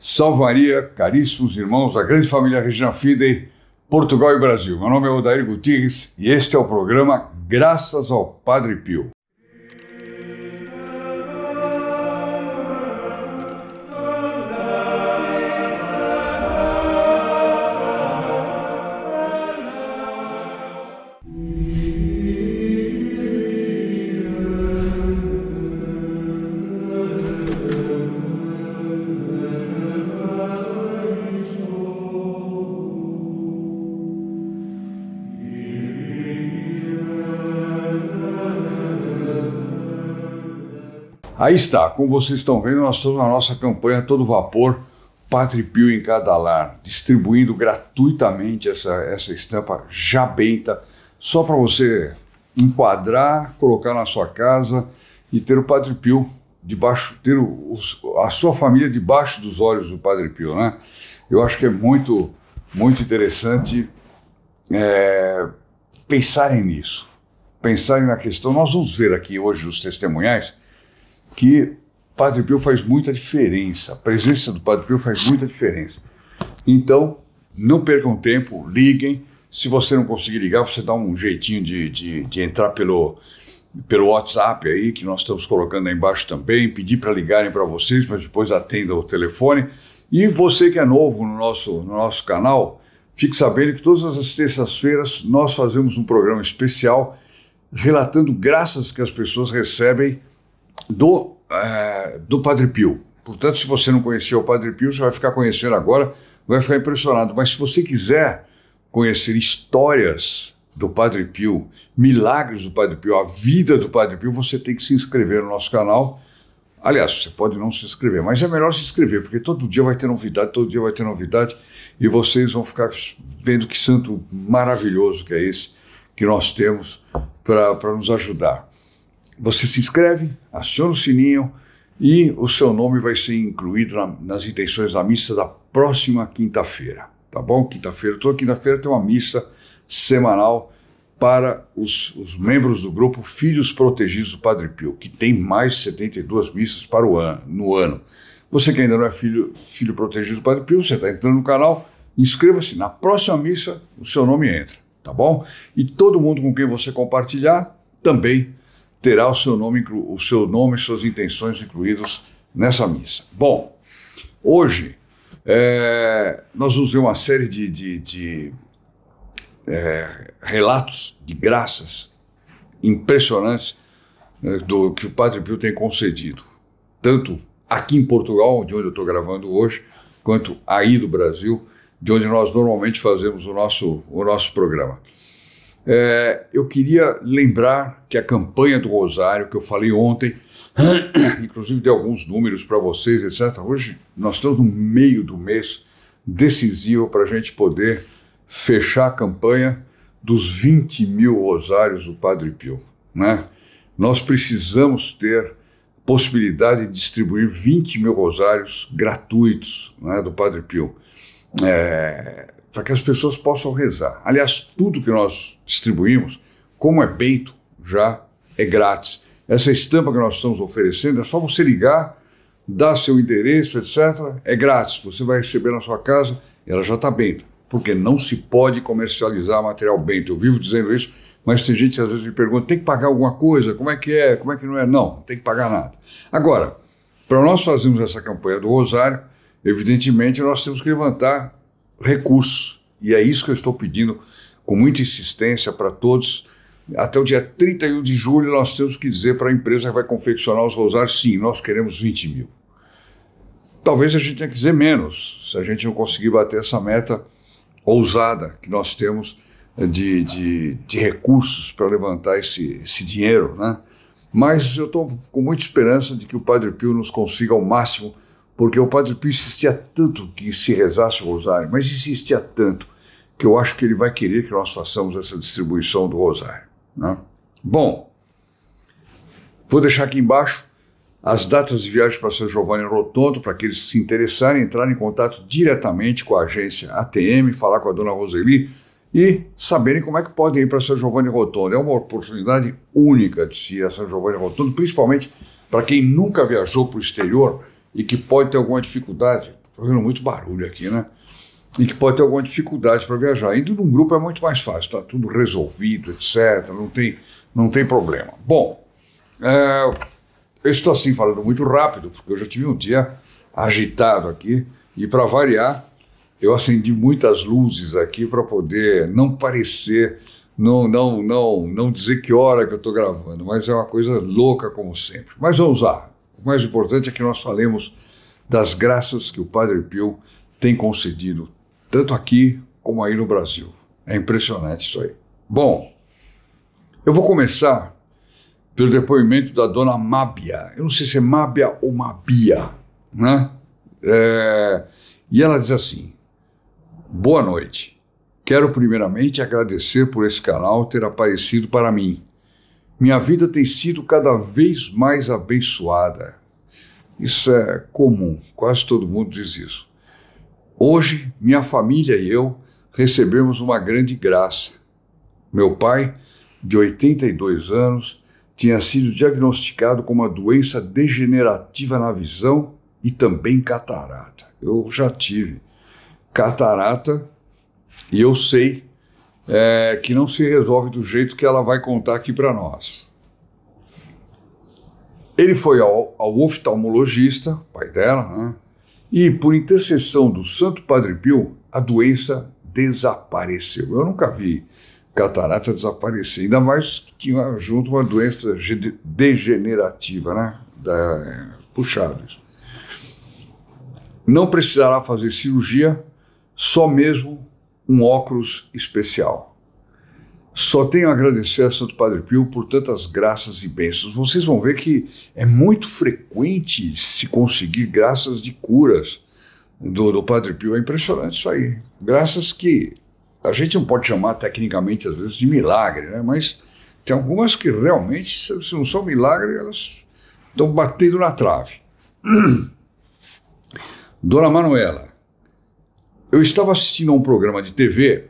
Salve Maria, caríssimos irmãos, a grande família Regina Fidei, Portugal e Brasil. Meu nome é Odair Gutierrez e este é o programa Graças ao Padre Pio. Aí está, como vocês estão vendo, nós estamos na nossa campanha Todo Vapor, Pátrio Pio em cada lar, distribuindo gratuitamente essa, essa estampa já benta, só para você enquadrar, colocar na sua casa e ter o Padre Pio debaixo, ter o, a sua família debaixo dos olhos do Padre Pio, né? Eu acho que é muito, muito interessante é, pensarem nisso, pensarem na questão. Nós vamos ver aqui hoje os testemunhais que Padre Pio faz muita diferença, a presença do Padre Pio faz muita diferença. Então, não percam tempo, liguem. Se você não conseguir ligar, você dá um jeitinho de, de, de entrar pelo, pelo WhatsApp aí, que nós estamos colocando aí embaixo também, pedir para ligarem para vocês, mas depois atenda o telefone. E você que é novo no nosso, no nosso canal, fique sabendo que todas as terças-feiras nós fazemos um programa especial relatando graças que as pessoas recebem do, é, do Padre Pio. Portanto, se você não conheceu o Padre Pio, você vai ficar conhecendo agora, vai ficar impressionado. Mas se você quiser conhecer histórias do Padre Pio, milagres do Padre Pio, a vida do Padre Pio, você tem que se inscrever no nosso canal. Aliás, você pode não se inscrever, mas é melhor se inscrever, porque todo dia vai ter novidade, todo dia vai ter novidade, e vocês vão ficar vendo que santo maravilhoso que é esse que nós temos para nos ajudar. Você se inscreve, aciona o sininho e o seu nome vai ser incluído na, nas intenções da missa da próxima quinta-feira, tá bom? Quinta-feira, toda quinta-feira tem uma missa semanal para os, os, membros do grupo Filhos Protegidos do Padre Pio, que tem mais de 72 missas para o ano, no ano. Você que ainda não é filho, filho protegido do Padre Pio, você está entrando no canal, inscreva-se. Na próxima missa, o seu nome entra, tá bom? E todo mundo com quem você compartilhar também terá o seu nome, o seu nome e suas intenções incluídos nessa missa. Bom, hoje é, nós vamos ver uma série de, de, de é, relatos de graças impressionantes né, do que o Padre Pio tem concedido, tanto aqui em Portugal, de onde eu estou gravando hoje, quanto aí do Brasil, de onde nós normalmente fazemos o nosso, o nosso programa. É, eu queria lembrar que a campanha do Rosário, que eu falei ontem, inclusive dei alguns números para vocês, etc. Hoje nós estamos no meio do mês decisivo para a gente poder fechar a campanha dos 20 mil rosários do Padre Pio. Né? Nós precisamos ter possibilidade de distribuir 20 mil rosários gratuitos né, do Padre Pio. É, para que as pessoas possam rezar. Aliás, tudo que nós distribuímos, como é beito, já é grátis. Essa estampa que nós estamos oferecendo é só você ligar, dar seu endereço, etc. É grátis, você vai receber na sua casa, ela já está benta, Porque não se pode comercializar material bento. Eu vivo dizendo isso, mas tem gente que às vezes me pergunta: tem que pagar alguma coisa? Como é que é? Como é que não é? Não, não tem que pagar nada. Agora, para nós fazermos essa campanha do Rosário, evidentemente nós temos que levantar recurso E é isso que eu estou pedindo com muita insistência para todos. Até o dia 31 de julho, nós temos que dizer para a empresa que vai confeccionar os rosários: sim, nós queremos 20 mil. Talvez a gente tenha que dizer menos, se a gente não conseguir bater essa meta ousada que nós temos eh, de, de, de recursos para levantar esse, esse dinheiro, né? Mas eu estou com muita esperança de que o Padre Pio nos consiga ao máximo porque o Padre Pio insistia tanto que se rezasse o rosário, mas insistia tanto que eu acho que ele vai querer que nós façamos essa distribuição do rosário. Né? Bom, vou deixar aqui embaixo as datas de viagem para São Giovanni Rotondo, para aqueles que se interessarem, entrarem em contato diretamente com a agência ATM, falar com a dona Roseli e saberem como é que podem ir para São Giovanni Rotondo. É uma oportunidade única de se ir a São Giovanni Rotondo, principalmente para quem nunca viajou para o exterior e que pode ter alguma dificuldade, fazendo muito barulho aqui, né? E que pode ter alguma dificuldade para viajar. Indo num grupo é muito mais fácil, está tudo resolvido, etc. Não tem, não tem problema. Bom, é, eu estou assim falando muito rápido, porque eu já tive um dia agitado aqui, e para variar, eu acendi muitas luzes aqui para poder não parecer, não, não, não, não dizer que hora que eu estou gravando, mas é uma coisa louca como sempre. Mas vamos lá, o mais importante é que nós falemos das graças que o Padre Pio tem concedido, tanto aqui como aí no Brasil. É impressionante isso aí. Bom, eu vou começar pelo depoimento da dona Mábia. Eu não sei se é Mábia ou Mabia, né? É, e ela diz assim: Boa noite. Quero primeiramente agradecer por esse canal ter aparecido para mim. Minha vida tem sido cada vez mais abençoada. Isso é comum, quase todo mundo diz isso. Hoje, minha família e eu recebemos uma grande graça. Meu pai, de 82 anos, tinha sido diagnosticado com uma doença degenerativa na visão e também catarata. Eu já tive catarata e eu sei é, que não se resolve do jeito que ela vai contar aqui para nós. Ele foi ao, ao oftalmologista, pai dela, né? e por intercessão do Santo Padre Pio, a doença desapareceu. Eu nunca vi catarata desaparecer, ainda mais que junto junto uma doença degenerativa, né? Da, puxado isso. Não precisará fazer cirurgia, só mesmo um óculos especial. Só tenho a agradecer a Santo Padre Pio por tantas graças e bênçãos. Vocês vão ver que é muito frequente se conseguir graças de curas do, do Padre Pio. É impressionante isso aí. Graças que a gente não pode chamar tecnicamente, às vezes, de milagre, né? mas tem algumas que realmente, se não são milagre, elas estão batendo na trave. Dona Manuela, eu estava assistindo a um programa de TV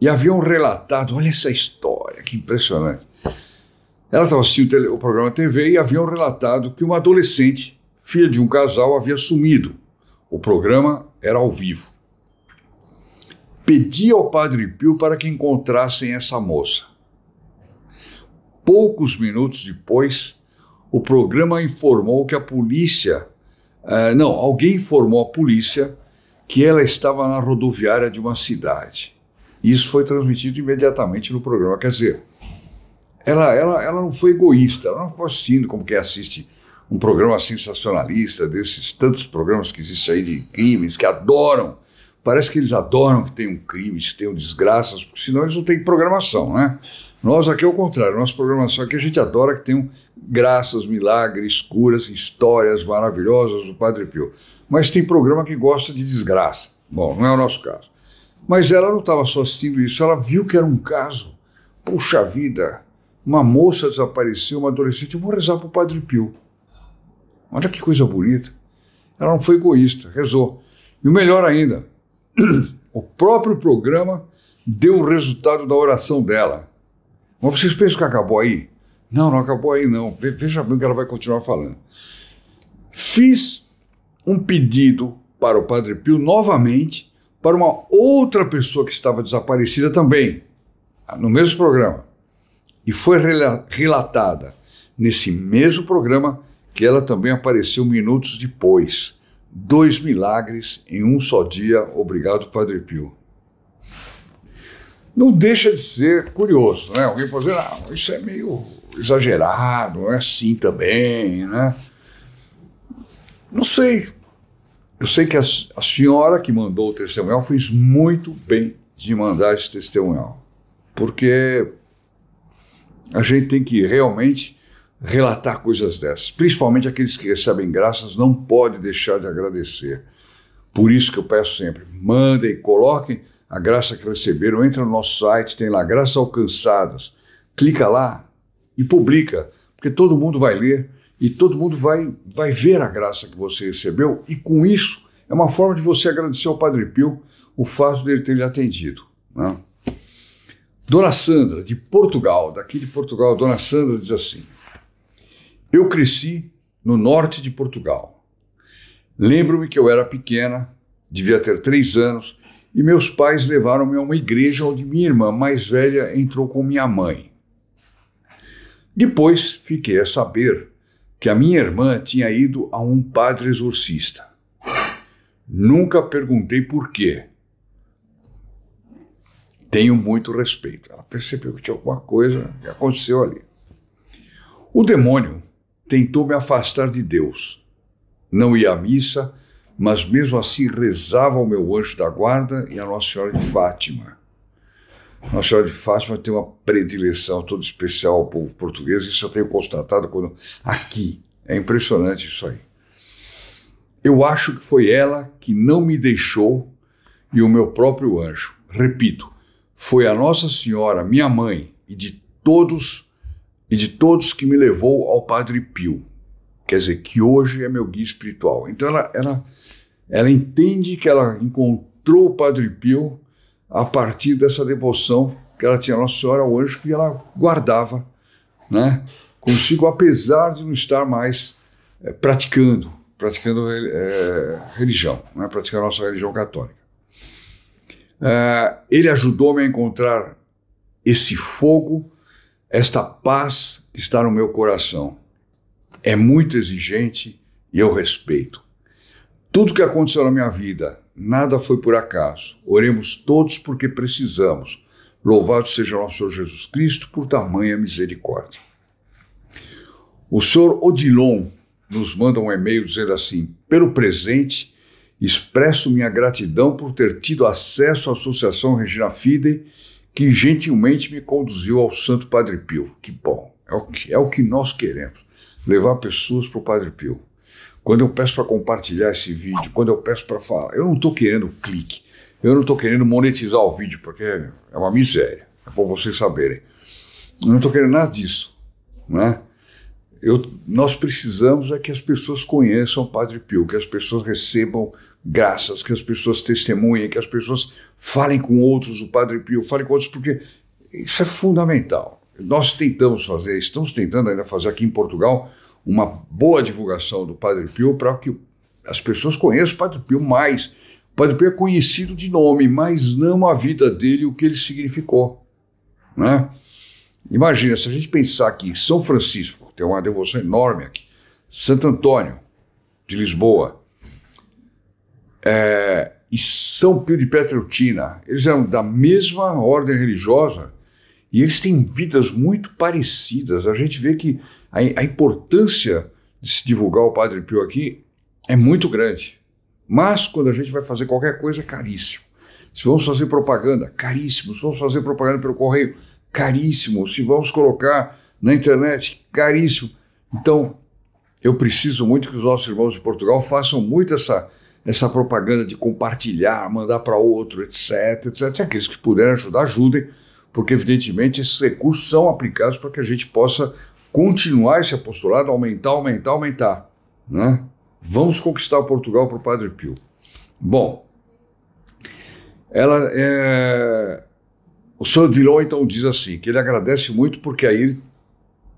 e haviam relatado, olha essa história, que impressionante. Ela estava assistindo o programa de TV e haviam relatado que uma adolescente, filha de um casal, havia sumido. O programa era ao vivo. Pedi ao Padre Pio para que encontrassem essa moça. Poucos minutos depois, o programa informou que a polícia. Uh, não, alguém informou a polícia que ela estava na rodoviária de uma cidade. Isso foi transmitido imediatamente no programa. Quer dizer, ela, ela, ela não foi egoísta, ela não ficou assim como quem assiste um programa sensacionalista, desses tantos programas que existem aí de crimes, que adoram Parece que eles adoram que tenham crimes, que tenham desgraças, porque senão eles não têm programação, né? Nós aqui é o contrário, nossa programação aqui a gente adora que tenham graças, milagres, curas, histórias maravilhosas do Padre Pio. Mas tem programa que gosta de desgraça. Bom, não é o nosso caso. Mas ela não estava só assistindo isso, ela viu que era um caso. Puxa vida, uma moça desapareceu, uma adolescente, eu vou rezar para o Padre Pio. Olha que coisa bonita. Ela não foi egoísta, rezou. E o melhor ainda, o próprio programa deu o resultado da oração dela. Mas vocês pensam que acabou aí? Não, não acabou aí não. Veja bem que ela vai continuar falando. Fiz um pedido para o Padre Pio novamente para uma outra pessoa que estava desaparecida também, no mesmo programa. E foi relatada nesse mesmo programa que ela também apareceu minutos depois. Dois milagres em um só dia. Obrigado, Padre Pio. Não deixa de ser curioso, né? Alguém pode dizer, ah, isso é meio exagerado, não é assim também, né? Não sei. Eu sei que a, a senhora que mandou o testemunho fez muito bem de mandar esse testemunho, porque a gente tem que realmente relatar coisas dessas. Principalmente aqueles que recebem graças não pode deixar de agradecer. Por isso que eu peço sempre, mandem, coloquem a graça que receberam, entra no nosso site, tem lá graças alcançadas, clica lá e publica, porque todo mundo vai ler e todo mundo vai vai ver a graça que você recebeu e com isso é uma forma de você agradecer ao Padre Pio o fato dele ter lhe atendido. Né? Dona Sandra, de Portugal, daqui de Portugal, Dona Sandra diz assim: eu cresci no norte de Portugal. Lembro-me que eu era pequena, devia ter três anos, e meus pais levaram-me a uma igreja onde minha irmã mais velha entrou com minha mãe. Depois fiquei a saber que a minha irmã tinha ido a um padre exorcista. Nunca perguntei por quê. Tenho muito respeito. Ela percebeu que tinha alguma coisa que aconteceu ali. O demônio tentou me afastar de Deus. Não ia à missa, mas mesmo assim rezava ao meu anjo da guarda e à Nossa Senhora de Fátima. Nossa Senhora de Fátima tem uma predileção toda especial ao povo português, isso eu tenho constatado quando aqui. É impressionante isso aí. Eu acho que foi ela que não me deixou e o meu próprio anjo. Repito, foi a Nossa Senhora, minha mãe, e de todos e de todos que me levou ao Padre Pio, quer dizer, que hoje é meu guia espiritual. Então ela, ela, ela entende que ela encontrou o Padre Pio a partir dessa devoção que ela tinha a Nossa Senhora ao Anjo, que ela guardava né, consigo, apesar de não estar mais é, praticando, praticando é, religião, né, praticando a nossa religião católica. É, ele ajudou-me a encontrar esse fogo esta paz está no meu coração. É muito exigente e eu respeito. Tudo que aconteceu na minha vida, nada foi por acaso. Oremos todos porque precisamos. Louvado seja o nosso Senhor Jesus Cristo por tamanha misericórdia. O senhor Odilon nos manda um e-mail dizendo assim: pelo presente, expresso minha gratidão por ter tido acesso à Associação Regina Fidei que gentilmente me conduziu ao Santo Padre Pio. Que bom, é o que, é o que nós queremos, levar pessoas para o Padre Pio. Quando eu peço para compartilhar esse vídeo, quando eu peço para falar, eu não estou querendo clique, eu não estou querendo monetizar o vídeo, porque é uma miséria, é para vocês saberem. Eu não estou querendo nada disso, né? Eu, nós precisamos é que as pessoas conheçam o Padre Pio, que as pessoas recebam graças, que as pessoas testemunhem, que as pessoas falem com outros, o Padre Pio, fale com outros, porque isso é fundamental. Nós tentamos fazer, estamos tentando ainda fazer aqui em Portugal uma boa divulgação do Padre Pio para que as pessoas conheçam o Padre Pio mais. O Padre Pio é conhecido de nome, mas não a vida dele e o que ele significou. Né? Imagina, se a gente pensar que São Francisco tem uma devoção enorme aqui, Santo Antônio de Lisboa, é, e São Pio de Petreutina. Eles eram da mesma ordem religiosa e eles têm vidas muito parecidas. A gente vê que a, a importância de se divulgar o Padre Pio aqui é muito grande. Mas quando a gente vai fazer qualquer coisa, é caríssimo. Se vamos fazer propaganda, caríssimo. Se vamos fazer propaganda pelo correio, caríssimo. Se vamos colocar na internet, caríssimo. Então, eu preciso muito que os nossos irmãos de Portugal façam muito essa, essa propaganda de compartilhar, mandar para outro, etc, etc. Aqueles que puderem ajudar, ajudem, porque evidentemente esses recursos são aplicados para que a gente possa continuar esse apostolado, aumentar, aumentar, aumentar. Né? Vamos conquistar Portugal para o Padre Pio. Bom, ela é... o senhor Villon então diz assim, que ele agradece muito porque aí ele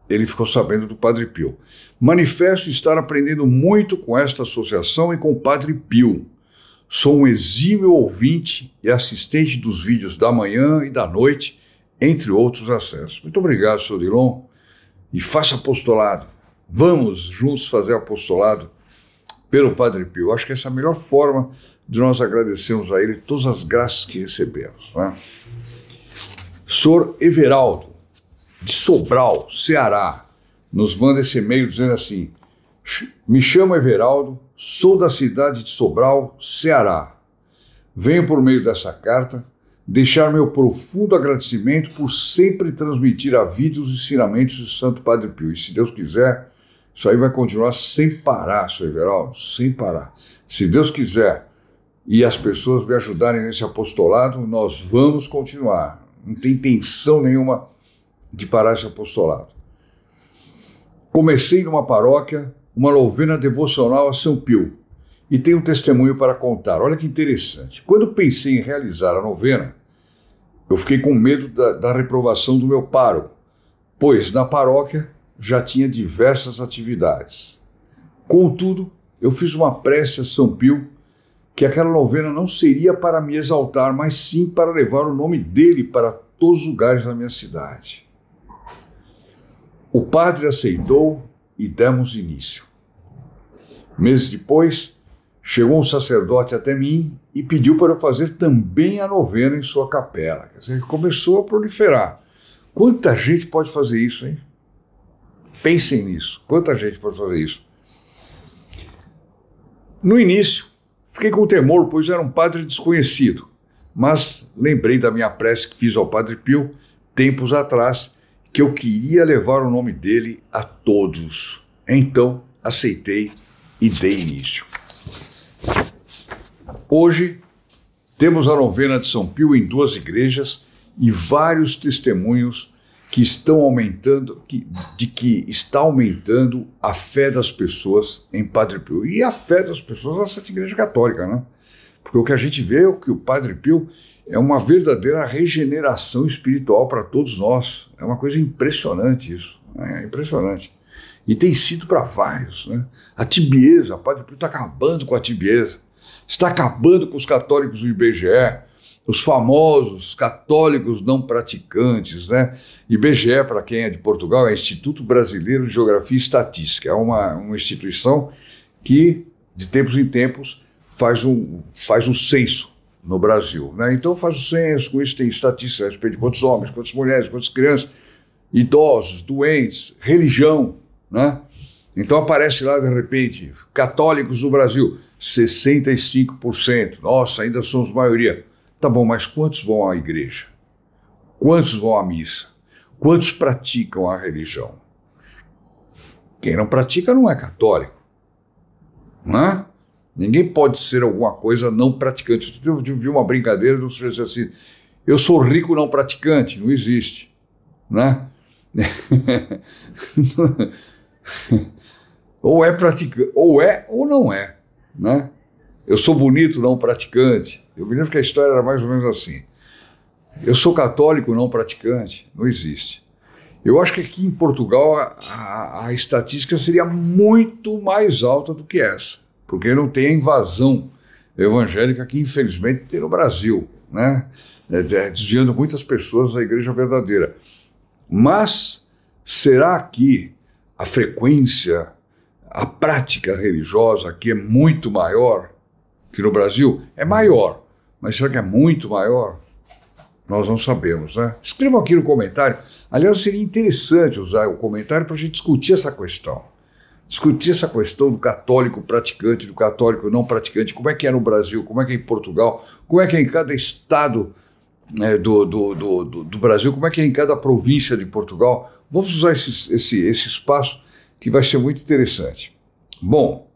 ele ficou sabendo do Padre Pio. Manifesto estar aprendendo muito com esta associação e com o Padre Pio. Sou um exímio ouvinte e assistente dos vídeos da manhã e da noite, entre outros acessos. Muito obrigado, Sr. Dilon, e faça apostolado. Vamos juntos fazer apostolado pelo Padre Pio. Acho que essa é a melhor forma de nós agradecermos a ele todas as graças que recebemos. Né? Sr. Everaldo, de Sobral, Ceará, nos manda esse e-mail dizendo assim: Me chamo Everaldo, sou da cidade de Sobral, Ceará. Venho por meio dessa carta deixar meu profundo agradecimento por sempre transmitir a vida os ensinamentos de Santo Padre Pio. E se Deus quiser, isso aí vai continuar sem parar, seu Everaldo, sem parar. Se Deus quiser e as pessoas me ajudarem nesse apostolado, nós vamos continuar. Não tem intenção nenhuma de parar esse apostolado. Comecei numa paróquia uma novena devocional a São Pio e tenho um testemunho para contar. Olha que interessante. Quando pensei em realizar a novena, eu fiquei com medo da, da reprovação do meu pároco, pois na paróquia já tinha diversas atividades. Contudo, eu fiz uma prece a São Pio que aquela novena não seria para me exaltar, mas sim para levar o nome dele para todos os lugares da minha cidade. O padre aceitou e demos início. Meses depois, chegou um sacerdote até mim e pediu para eu fazer também a novena em sua capela. Quer dizer, começou a proliferar. Quanta gente pode fazer isso, hein? Pensem nisso. Quanta gente pode fazer isso? No início, fiquei com temor, pois era um padre desconhecido. Mas lembrei da minha prece que fiz ao Padre Pio tempos atrás que eu queria levar o nome dele a todos. Então, aceitei e dei início. Hoje, temos a novena de São Pio em duas igrejas e vários testemunhos que estão aumentando, que, de que está aumentando a fé das pessoas em Padre Pio. E a fé das pessoas na Santa Igreja Católica, né? Porque o que a gente vê é que o Padre Pio é uma verdadeira regeneração espiritual para todos nós. É uma coisa impressionante isso. Né? É impressionante. E tem sido para vários. Né? A tibieza, a Padre Pio está acabando com a tibieza. Está acabando com os católicos do IBGE, os famosos católicos não praticantes. Né? IBGE, para quem é de Portugal, é Instituto Brasileiro de Geografia e Estatística. É uma, uma instituição que, de tempos em tempos, faz um, faz um censo no Brasil. Né? Então faz o censo, com isso tem estatística a respeito de quantos homens, quantas mulheres, quantas crianças, idosos, doentes, religião. Né? Então aparece lá de repente, católicos no Brasil, 65%. Nossa, ainda somos maioria. Tá bom, mas quantos vão à igreja? Quantos vão à missa? Quantos praticam a religião? Quem não pratica não é católico. Não é? Ninguém pode ser alguma coisa não praticante. Eu vi uma brincadeira de um sujeito assim: eu sou rico não praticante. Não existe. Né? ou é praticante, ou é ou não é. Né? Eu sou bonito não praticante. Eu me lembro que a história era mais ou menos assim. Eu sou católico não praticante. Não existe. Eu acho que aqui em Portugal a, a, a estatística seria muito mais alta do que essa porque não tem a invasão evangélica que infelizmente tem no Brasil, né? É, é, desviando muitas pessoas da igreja verdadeira. Mas será que a frequência, a prática religiosa aqui é muito maior que no Brasil? É maior, mas será que é muito maior? Nós não sabemos, né? Escrevam aqui no comentário. Aliás, seria interessante usar o comentário para a gente discutir essa questão discutir essa questão do católico praticante, do católico não praticante, como é que é no Brasil, como é que é em Portugal, como é que é em cada estado né, do, do, do, do, Brasil, como é que é em cada província de Portugal. Vamos usar esse, esse, esse espaço que vai ser muito interessante. Bom,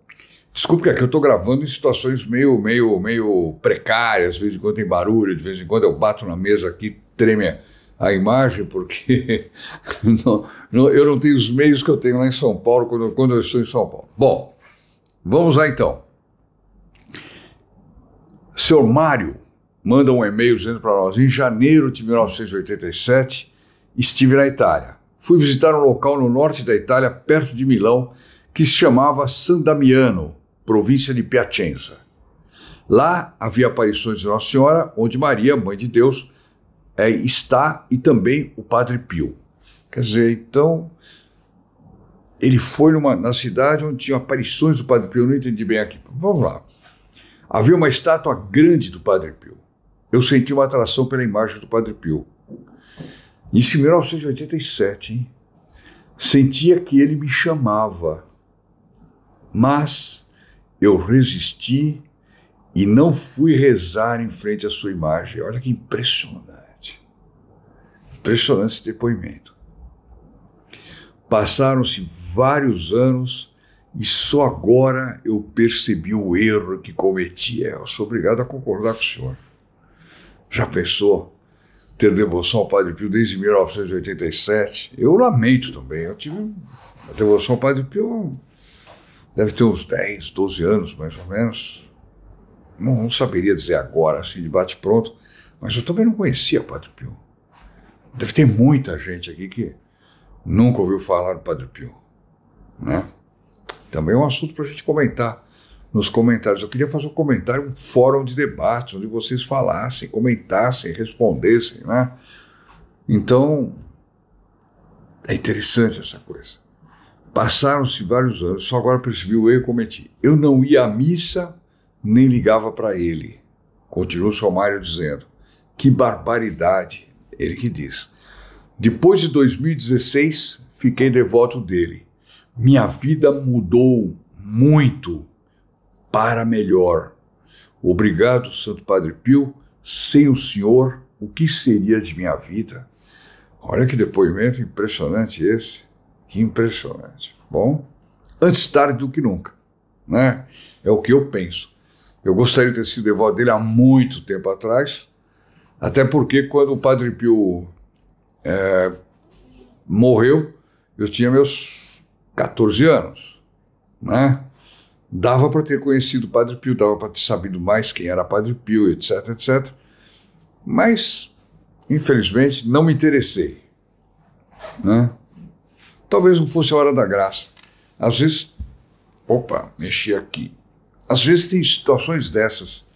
desculpe que aqui eu estou gravando em situações meio, meio, meio precárias, de vez em quando tem barulho, de vez em quando eu bato na mesa aqui, treme a imagem, porque não, não, eu não tenho os meios que eu tenho lá em São Paulo, quando, quando eu estou em São Paulo. Bom, vamos lá então. Seu Mário manda um e-mail dizendo para nós: em janeiro de 1987, estive na Itália. Fui visitar um local no norte da Itália, perto de Milão, que se chamava San Damiano, província de Piacenza. Lá havia aparições de Nossa Senhora, onde Maria, Mãe de Deus, é, está e também o Padre Pio. Quer dizer, então, ele foi numa, na cidade onde tinham aparições do Padre Pio, eu não entendi bem aqui. Vamos lá. Havia uma estátua grande do Padre Pio. Eu senti uma atração pela imagem do Padre Pio. Isso em 1987, hein? Sentia que ele me chamava, mas eu resisti e não fui rezar em frente à sua imagem. Olha que impressionante. Impressionante esse depoimento. Passaram-se vários anos e só agora eu percebi o erro que cometi. É, eu sou obrigado a concordar com o senhor. Já pensou ter devoção ao Padre Pio desde 1987? Eu lamento também. Eu tive a devoção ao Padre Pio deve ter uns 10, 12 anos, mais ou menos. Não, não saberia dizer agora, assim, de bate-pronto. Mas eu também não conhecia o Padre Pio. Deve ter muita gente aqui que nunca ouviu falar do Padre Pio. Né? Também é um assunto para a gente comentar nos comentários. Eu queria fazer um comentário, um fórum de debate, onde vocês falassem, comentassem, respondessem. Né? Então, é interessante essa coisa. Passaram-se vários anos, só agora percebi o erro que cometi. Eu não ia à missa, nem ligava para ele. Continuou o Somário dizendo. Que barbaridade! Ele que diz: Depois de 2016, fiquei devoto dele. Minha vida mudou muito para melhor. Obrigado, Santo Padre Pio. Sem o Senhor, o que seria de minha vida? Olha que depoimento impressionante esse. Que impressionante. Bom, antes tarde do que nunca, né? É o que eu penso. Eu gostaria de ter sido devoto dele há muito tempo atrás, até porque quando o Padre Pio é, morreu, eu tinha meus 14 anos, né? Dava para ter conhecido o Padre Pio, dava para ter sabido mais quem era Padre Pio, etc, etc. Mas, infelizmente, não me interessei, né? Talvez não fosse a hora da graça. Às vezes, opa, mexi aqui. Às vezes tem situações dessas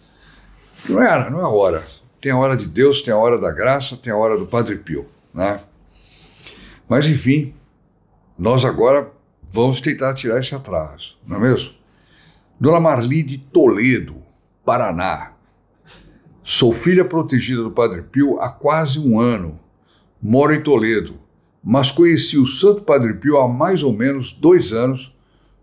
que não é, não é a hora tem a hora de Deus, tem a hora da graça, tem a hora do Padre Pio, né? Mas enfim, nós agora vamos tentar tirar esse atraso, não é mesmo? Dona Marli de Toledo, Paraná. Sou filha protegida do Padre Pio há quase um ano. Moro em Toledo, mas conheci o Santo Padre Pio há mais ou menos dois anos,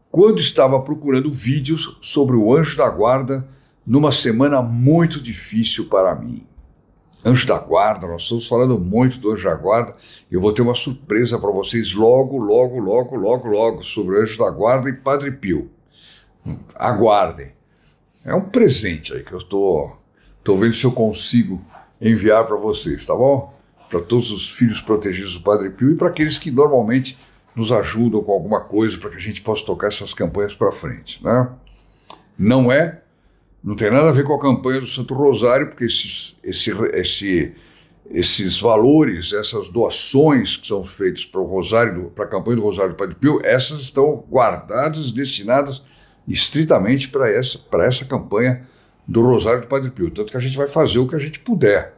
quando estava procurando vídeos sobre o anjo da guarda numa semana muito difícil para mim. Anjo da Guarda, nós estamos falando muito do Anjo da Guarda. Eu vou ter uma surpresa para vocês logo, logo, logo, logo, logo sobre Anjo da Guarda e Padre Pio. Aguardem. É um presente aí que eu tô, tô vendo se eu consigo enviar para vocês, tá bom? Para todos os filhos protegidos do Padre Pio e para aqueles que normalmente nos ajudam com alguma coisa para que a gente possa tocar essas campanhas para frente, né? Não é não tem nada a ver com a campanha do Santo Rosário, porque esses, esse, esse, esses valores, essas doações que são feitas para o Rosário, para a campanha do Rosário do Padre Pio, essas estão guardadas, destinadas estritamente para essa, para essa campanha do Rosário do Padre Pio. Tanto que a gente vai fazer o que a gente puder.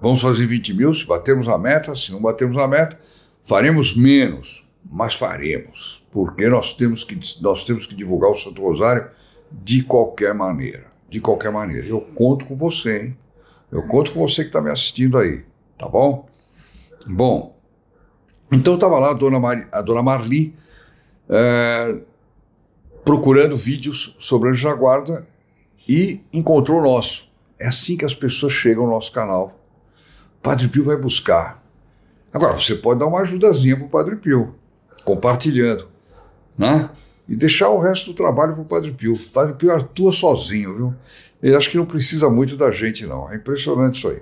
Vamos fazer 20 mil, se batermos a meta, se não batermos a meta, faremos menos, mas faremos, porque nós temos que, nós temos que divulgar o Santo Rosário de qualquer maneira de qualquer maneira. Eu conto com você, hein? Eu conto com você que está me assistindo aí, tá bom? Bom, então estava lá a dona, Mar, a dona Marli é, procurando vídeos sobre Anjo da Guarda e encontrou o nosso. É assim que as pessoas chegam ao nosso canal. Padre Pio vai buscar. Agora, você pode dar uma ajudazinha para o Padre Pio, compartilhando, né? e deixar o resto do trabalho para o Padre Pio. O Padre Pio atua sozinho, viu? Ele acho que não precisa muito da gente, não. É impressionante isso aí.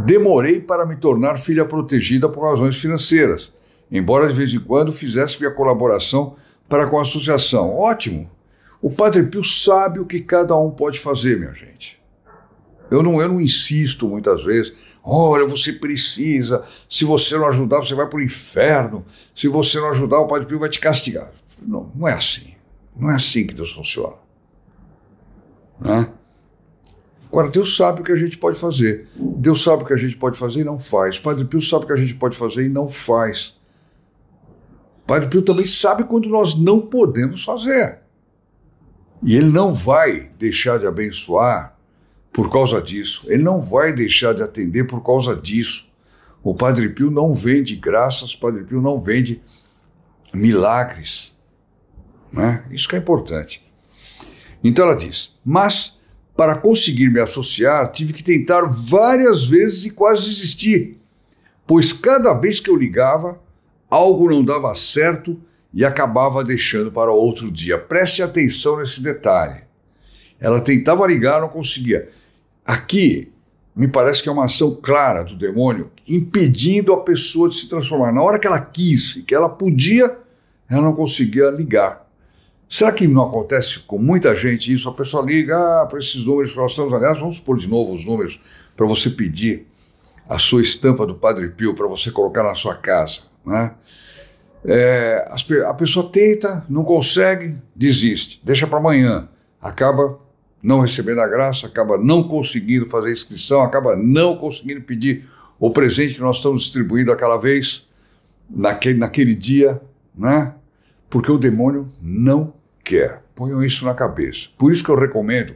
Demorei para me tornar filha protegida por razões financeiras, embora de vez em quando fizesse minha colaboração para com a associação. Ótimo! O Padre Pio sabe o que cada um pode fazer, minha gente. Eu não, eu não insisto muitas vezes. Olha, você precisa. Se você não ajudar, você vai para o inferno. Se você não ajudar, o Padre Pio vai te castigar. Não, não é assim. Não é assim que Deus funciona. Né? Agora, Deus sabe o que a gente pode fazer. Deus sabe o que a gente pode fazer e não faz. Padre Pio sabe o que a gente pode fazer e não faz. Padre Pio também sabe quando nós não podemos fazer. E ele não vai deixar de abençoar por causa disso. Ele não vai deixar de atender por causa disso. O Padre Pio não vende graças, o Padre Pio não vende milagres. Né? Isso que é importante. Então ela diz: Mas para conseguir me associar, tive que tentar várias vezes e quase desistir, pois cada vez que eu ligava, algo não dava certo e acabava deixando para outro dia. Preste atenção nesse detalhe. Ela tentava ligar, não conseguia. Aqui, me parece que é uma ação clara do demônio impedindo a pessoa de se transformar. Na hora que ela quis, que ela podia, ela não conseguia ligar. Será que não acontece com muita gente isso? A pessoa liga ah, para esses números que nós estamos, aliás, vamos pôr de novo os números para você pedir a sua estampa do Padre Pio para você colocar na sua casa. Né? É, a pessoa tenta, não consegue, desiste, deixa para amanhã, acaba não recebendo a graça, acaba não conseguindo fazer a inscrição, acaba não conseguindo pedir o presente que nós estamos distribuindo aquela vez, naquele, naquele dia, né? porque o demônio não quer. Ponham isso na cabeça. Por isso que eu recomendo,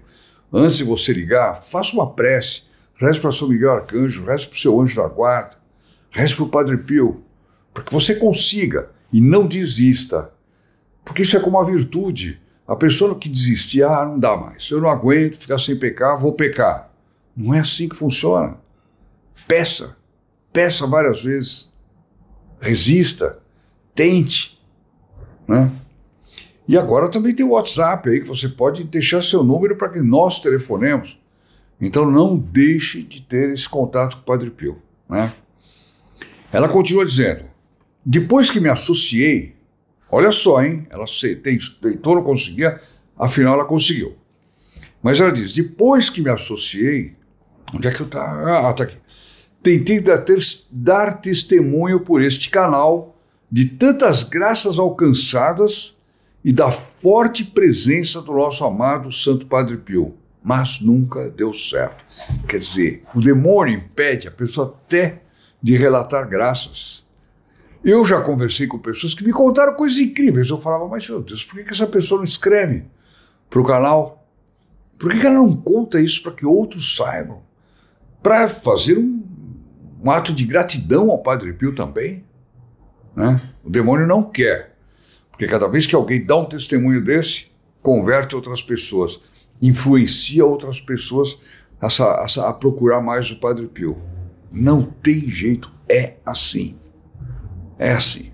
antes de você ligar, faça uma prece. Reze para o seu Miguel Arcanjo, reze para o seu anjo da guarda, reze para o Padre Pio, para que você consiga e não desista. Porque isso é como a virtude. A pessoa que desistir, ah, não dá mais, eu não aguento ficar sem pecar, vou pecar. Não é assim que funciona. Peça, peça várias vezes, resista, tente, né? E agora também tem o WhatsApp aí que você pode deixar seu número para que nós telefonemos. Então não deixe de ter esse contato com o Padre Pio. Né? Ela continua dizendo: depois que me associei, olha só, hein? Ela tentou, não conseguia, afinal ela conseguiu. Mas ela diz: depois que me associei, onde é que eu tá? Ah, tá aqui. Tentei dar, ter, dar testemunho por este canal de tantas graças alcançadas e da forte presença do nosso amado Santo Padre Pio, mas nunca deu certo. Quer dizer, o demônio impede a pessoa até de relatar graças. Eu já conversei com pessoas que me contaram coisas incríveis. Eu falava, mas meu Deus, por que essa pessoa não escreve para o canal? Por que ela não conta isso para que outros saibam? Para fazer um, um ato de gratidão ao Padre Pio também. Né? O demônio não quer, porque cada vez que alguém dá um testemunho desse, converte outras pessoas, influencia outras pessoas a, a, a procurar mais o Padre Pio. Não tem jeito, é assim. É assim.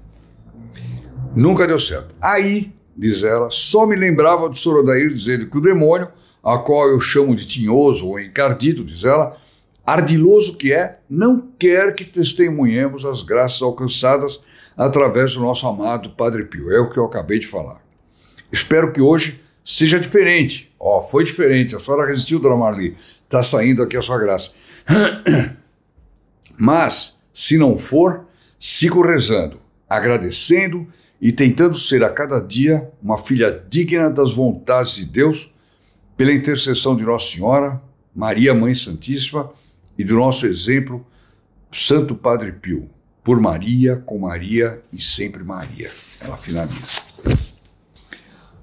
Nunca deu certo. Aí, diz ela, só me lembrava do Sorodair dizendo que o demônio, a qual eu chamo de tinhoso ou encardido, diz ela, ardiloso que é, não quer que testemunhemos as graças alcançadas através do nosso amado Padre Pio. É o que eu acabei de falar. Espero que hoje seja diferente. Ó, oh, foi diferente, a senhora resistiu, Dona Marli. Está saindo aqui a sua graça. Mas, se não for, sigo rezando, agradecendo e tentando ser a cada dia uma filha digna das vontades de Deus, pela intercessão de Nossa Senhora, Maria Mãe Santíssima e do nosso exemplo, Santo Padre Pio, por Maria, com Maria e sempre Maria. Ela finaliza.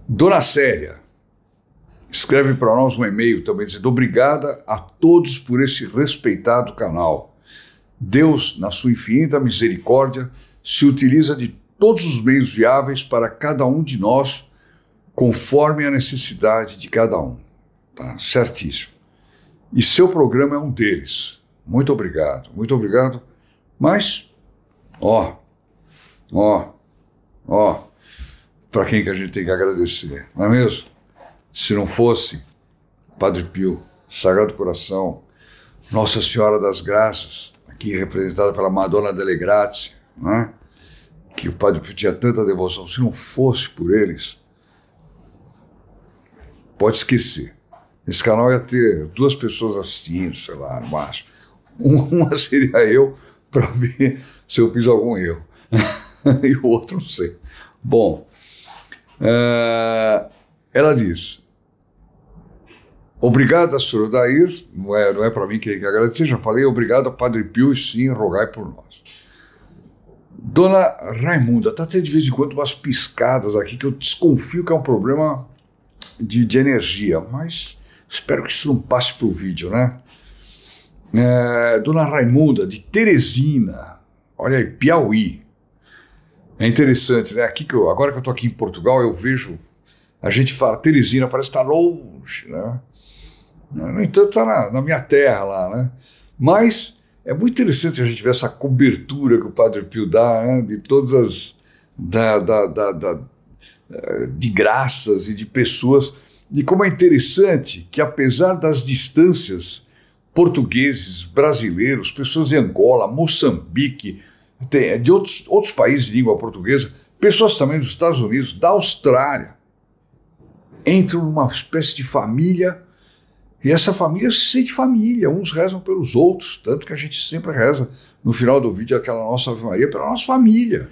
Dona Célia escreve para nós um e-mail também dizendo: Obrigada a todos por esse respeitado canal. Deus, na sua infinita misericórdia, se utiliza de todos os meios viáveis para cada um de nós, conforme a necessidade de cada um. Tá certíssimo. E seu programa é um deles. Muito obrigado, muito obrigado. Mas, ó, ó, ó, para quem que a gente tem que agradecer, não é mesmo? Se não fosse Padre Pio, Sagrado Coração, Nossa Senhora das Graças, aqui representada pela Madonna delle Grazie, né? que o Padre Pio tinha tanta devoção, se não fosse por eles, pode esquecer. Esse canal ia ter duas pessoas assistindo, sei lá, no máximo. Uma seria eu, para ver se eu fiz algum erro. e o outro não sei. Bom, eh, ela diz: Obrigada, senhor Dair. Não é, não é para mim que tem que agradecer, já falei. Obrigado, Padre Pio, e sim, rogai por nós. Dona Raimunda, está tendo de vez em quando umas piscadas aqui que eu desconfio que é um problema de, de energia, mas Espero que isso não passe para o vídeo, né? É, Dona Raimunda, de Teresina. Olha aí, Piauí. É interessante, né? Aqui que eu, agora que eu estou aqui em Portugal, eu vejo. A gente fala, Teresina parece estar tá longe, né? É, no entanto, está na, na, minha terra lá, né? Mas é muito interessante a gente ver essa cobertura que o Padre Pio dá, né? de todas as. Da, da, da, é, de graças e de pessoas de como é interessante que, apesar das distâncias, portugueses, brasileiros, pessoas de Angola, Moçambique, de outros, outros países de língua portuguesa, pessoas também dos Estados Unidos, da Austrália, entram numa espécie de família e essa família se sente família, uns rezam pelos outros, tanto que a gente sempre reza no final do vídeo aquela nossa Ave Maria pela nossa família,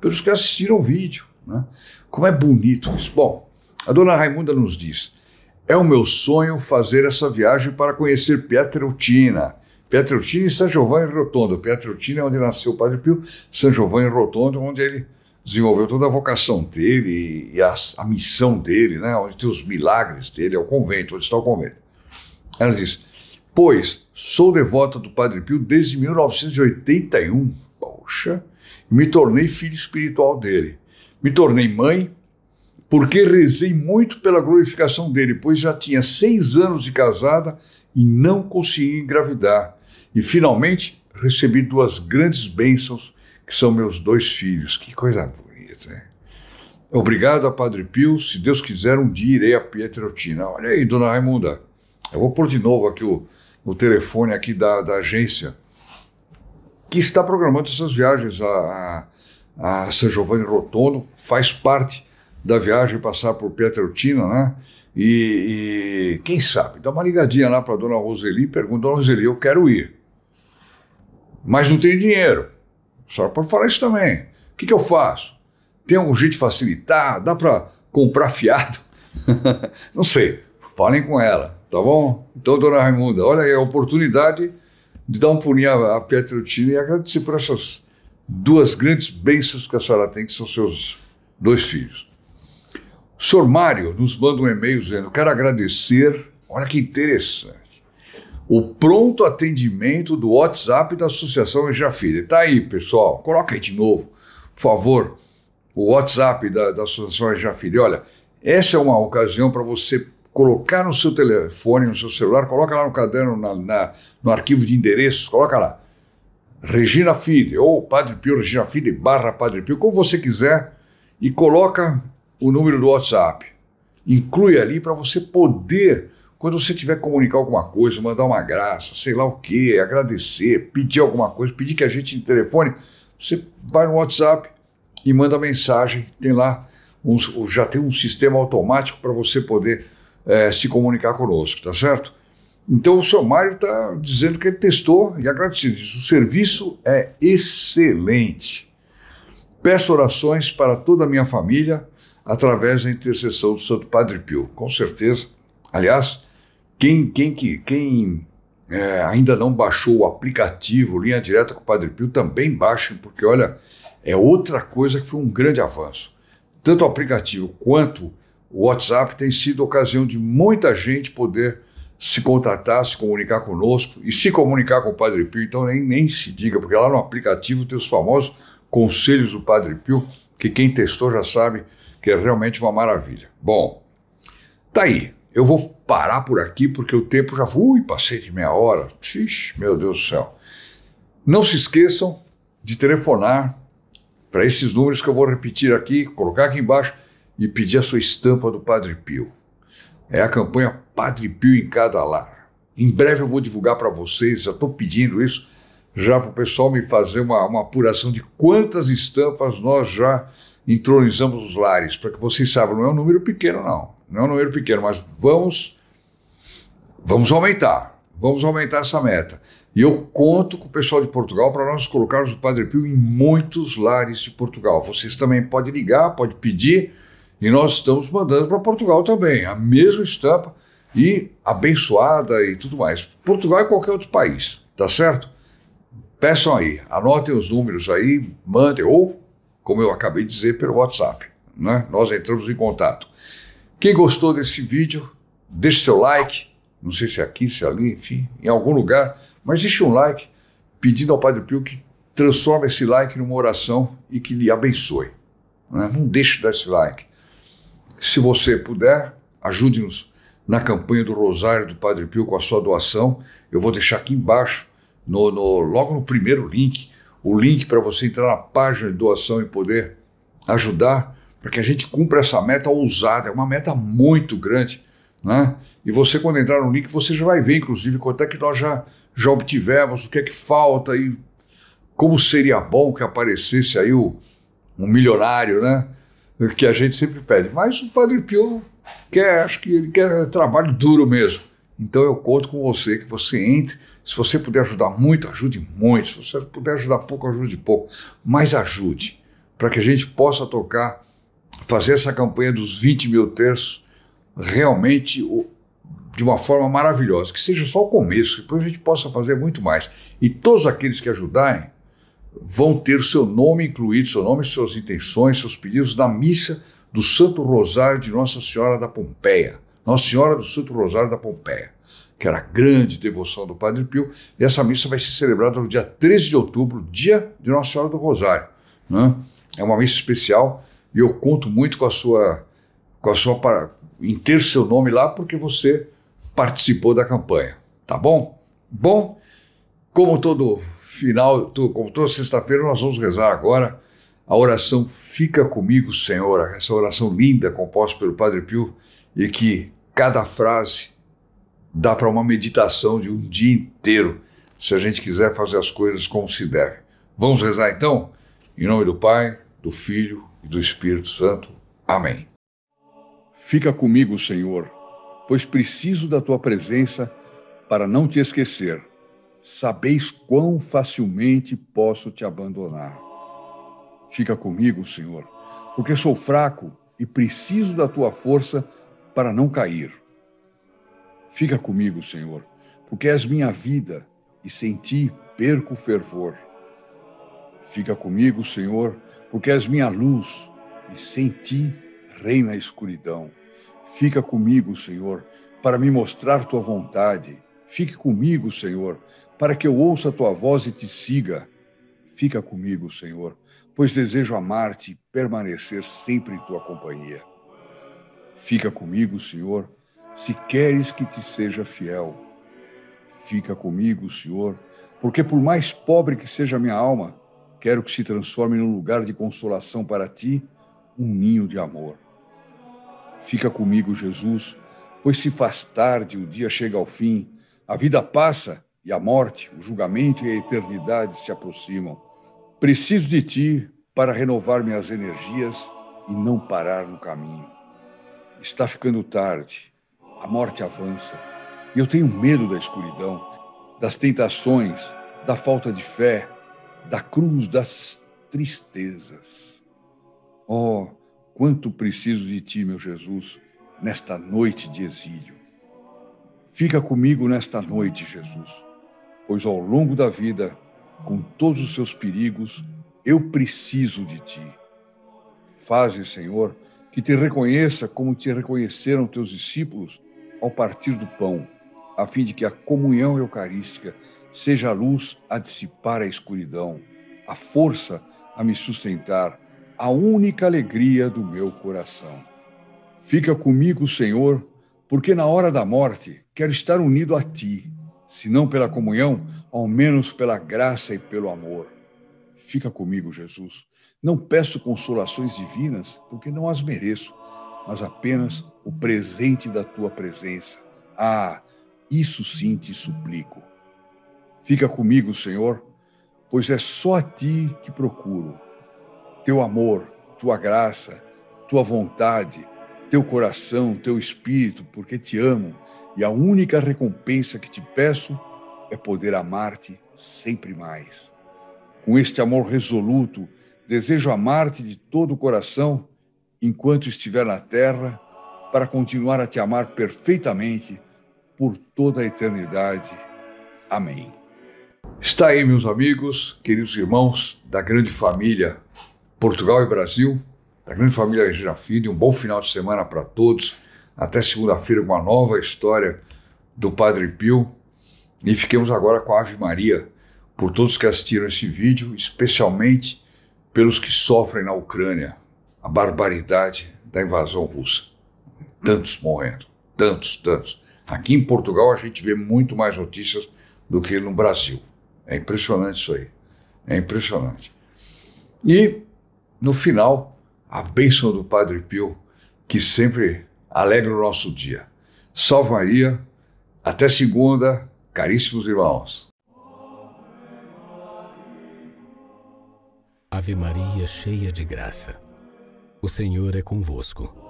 pelos que assistiram o vídeo. Né? Como é bonito isso. Bom, a dona Raimunda nos diz: é o meu sonho fazer essa viagem para conhecer Pietrelcina. Pietrelcina e San Giovanni Rotondo. Pietrelcina é onde nasceu o Padre Pio, San Giovanni Rotondo, onde ele desenvolveu toda a vocação dele e a, a missão dele, né? onde tem os milagres dele, é o convento, onde está o convento. Ela diz: Pois sou devota do Padre Pio desde 1981, poxa, me tornei filho espiritual dele. Me tornei mãe porque rezei muito pela glorificação dele, pois já tinha seis anos de casada e não consegui engravidar. E finalmente recebi duas grandes bênçãos, que são meus dois filhos. Que coisa bonita, né? Obrigado a Padre Pio. Se Deus quiser, um dia irei a Pietrelcina. Olha aí, dona Raimunda. Eu vou pôr de novo aqui o, o telefone aqui da, da agência que está programando essas viagens a, a, a São Giovanni Rotondo. Faz parte da viagem passar por Petrotina, né? E, e quem sabe, dá uma ligadinha lá para Dona Roseli e pergunta, Dona Roseli, eu quero ir, mas não tenho dinheiro. Só para falar isso também. O que, que eu faço? Tem algum jeito de facilitar? Dá para comprar fiado? não sei. Falem com ela, tá bom? Então, Dona Raimunda, olha aí a oportunidade de dar um pulinho a Petrotina e agradecer por essas duas grandes bênçãos que a senhora tem, que são seus dois filhos. Mário nos manda um e-mail dizendo: quero agradecer, olha que interessante, o pronto atendimento do WhatsApp da Associação Eja Está aí, pessoal, coloca aí de novo, por favor, o WhatsApp da, da Associação Eja Olha, essa é uma ocasião para você colocar no seu telefone, no seu celular, coloca lá no caderno, na, na, no arquivo de endereços, coloca lá. Regina Filho, ou Padre Pio Regina Filho, barra Padre Pio, como você quiser, e coloca o número do WhatsApp. Inclui ali para você poder, quando você tiver que comunicar alguma coisa, mandar uma graça, sei lá o quê, agradecer, pedir alguma coisa, pedir que a gente telefone, você vai no WhatsApp e manda mensagem, tem lá, um, já tem um sistema automático para você poder é, se comunicar conosco, tá certo? Então o seu Mário está dizendo que ele testou e agradecido. Diz, o serviço é excelente. Peço orações para toda a minha família através da intercessão do Santo Padre Pio, com certeza. Aliás, quem, quem, quem é, ainda não baixou o aplicativo Linha Direta com o Padre Pio, também baixem, porque olha, é outra coisa que foi um grande avanço. Tanto o aplicativo quanto o WhatsApp tem sido ocasião de muita gente poder se contatar, se comunicar conosco e se comunicar com o Padre Pio, então nem, nem se diga, porque lá no aplicativo tem os famosos conselhos do Padre Pio, que quem testou já sabe que é realmente uma maravilha. Bom, tá aí. Eu vou parar por aqui porque o tempo já foi. Ui, passei de meia hora. Ixi, meu Deus do céu. Não se esqueçam de telefonar para esses números que eu vou repetir aqui, colocar aqui embaixo e pedir a sua estampa do Padre Pio. É a campanha Padre Pio em cada lar. Em breve eu vou divulgar para vocês, já estou pedindo isso já para o pessoal me fazer uma, uma apuração de quantas estampas nós já entronizamos os lares, para que vocês saibam, não é um número pequeno, não. Não é um número pequeno, mas vamos, vamos aumentar. Vamos aumentar essa meta. E eu conto com o pessoal de Portugal para nós colocarmos o Padre Pio em muitos lares de Portugal. Vocês também podem ligar, podem pedir, e nós estamos mandando para Portugal também, a mesma estampa e abençoada e tudo mais. Portugal e é qualquer outro país, tá certo? Peçam aí, anotem os números aí, mandem, ou como eu acabei de dizer, pelo WhatsApp. Né? Nós entramos em contato. Quem gostou desse vídeo, deixe seu like. Não sei se é aqui, se é ali, enfim, em algum lugar. Mas deixe um like pedindo ao Padre Pio que transforme esse like numa oração e que lhe abençoe. Né? Não deixe de dar esse like. Se você puder, ajude-nos na campanha do Rosário do Padre Pio com a sua doação. Eu vou deixar aqui embaixo, no, no, logo no primeiro link, o link para você entrar na página de doação e poder ajudar para que a gente cumpra essa meta ousada. É uma meta muito grande. Né? E você, quando entrar no link, você já vai ver, inclusive, quanto é que nós já, já obtivemos, o que é que falta e como seria bom que aparecesse aí o, um milionário, né? Que a gente sempre pede. Mas o Padre Pio quer, acho que ele quer trabalho duro mesmo. Então eu conto com você que você entre se você puder ajudar muito, ajude muito. Se você puder ajudar pouco, ajude pouco. Mas ajude, para que a gente possa tocar, fazer essa campanha dos 20 mil terços realmente de uma forma maravilhosa. Que seja só o começo, que depois a gente possa fazer muito mais. E todos aqueles que ajudarem vão ter o seu nome incluído, seu nome, suas intenções, seus pedidos na missa do Santo Rosário de Nossa Senhora da Pompeia. Nossa Senhora do Santo Rosário da Pompeia que era a grande devoção do Padre Pio, e essa missa vai ser celebrada no dia 13 de outubro, dia de Nossa Senhora do Rosário. Né? É uma missa especial e eu conto muito com a sua, com a sua em ter seu nome lá, porque você participou da campanha, tá bom? Bom, como todo final, como toda sexta-feira, nós vamos rezar agora a oração Fica Comigo, Senhor, essa oração linda composta pelo Padre Pio e que cada frase dá para uma meditação de um dia inteiro, se a gente quiser fazer as coisas como se deve. Vamos rezar então? Em nome do Pai, do Filho e do Espírito Santo. Amém. Fica comigo, Senhor, pois preciso da tua presença para não te esquecer. Sabeis quão facilmente posso te abandonar. Fica comigo, Senhor, porque sou fraco e preciso da tua força para não cair. Fica comigo, Senhor, porque és minha vida e sem ti perco o fervor. Fica comigo, Senhor, porque és minha luz e sem ti reina a escuridão. Fica comigo, Senhor, para me mostrar tua vontade. Fique comigo, Senhor, para que eu ouça a tua voz e te siga. Fica comigo, Senhor, pois desejo amar-te e permanecer sempre em tua companhia. Fica comigo, Senhor, se queres que te seja fiel, fica comigo, Senhor, porque por mais pobre que seja a minha alma, quero que se transforme num lugar de consolação para ti, um ninho de amor. Fica comigo, Jesus, pois se faz tarde, o dia chega ao fim, a vida passa e a morte, o julgamento e a eternidade se aproximam. Preciso de ti para renovar minhas energias e não parar no caminho. Está ficando tarde a morte avança. E eu tenho medo da escuridão, das tentações, da falta de fé, da cruz, das tristezas. Oh, quanto preciso de ti, meu Jesus, nesta noite de exílio. Fica comigo nesta noite, Jesus, pois ao longo da vida, com todos os seus perigos, eu preciso de ti. Faze, Senhor, que te reconheça como te reconheceram teus discípulos ao partir do pão, a fim de que a comunhão eucarística seja a luz a dissipar a escuridão, a força a me sustentar, a única alegria do meu coração. Fica comigo, Senhor, porque na hora da morte quero estar unido a Ti, se não pela comunhão, ao menos pela graça e pelo amor. Fica comigo, Jesus. Não peço consolações divinas, porque não as mereço, mas apenas o presente da tua presença. Ah, isso sim te suplico. Fica comigo, Senhor, pois é só a ti que procuro. Teu amor, tua graça, tua vontade, teu coração, teu espírito, porque te amo e a única recompensa que te peço é poder amar-te sempre mais. Com este amor resoluto, desejo amar-te de todo o coração enquanto estiver na terra para continuar a te amar perfeitamente por toda a eternidade. Amém. Está aí, meus amigos, queridos irmãos da grande família Portugal e Brasil, da grande família Regina Um bom final de semana para todos. Até segunda-feira com uma nova história do Padre Pio. E fiquemos agora com a Ave Maria, por todos que assistiram esse vídeo, especialmente pelos que sofrem na Ucrânia a barbaridade da invasão russa tantos morrendo, tantos, tantos. Aqui em Portugal a gente vê muito mais notícias do que no Brasil. É impressionante isso aí. É impressionante. E, no final, a bênção do Padre Pio, que sempre alegra o nosso dia. Salve Maria, até segunda, caríssimos irmãos. Ave Maria, cheia de graça. O Senhor é convosco.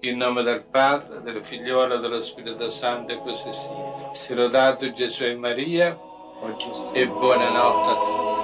In nome del Padre, del Figliolo e dello Spirito Santo, e così sia. Si lodato Gesù e Maria, e buonanotte a tutti.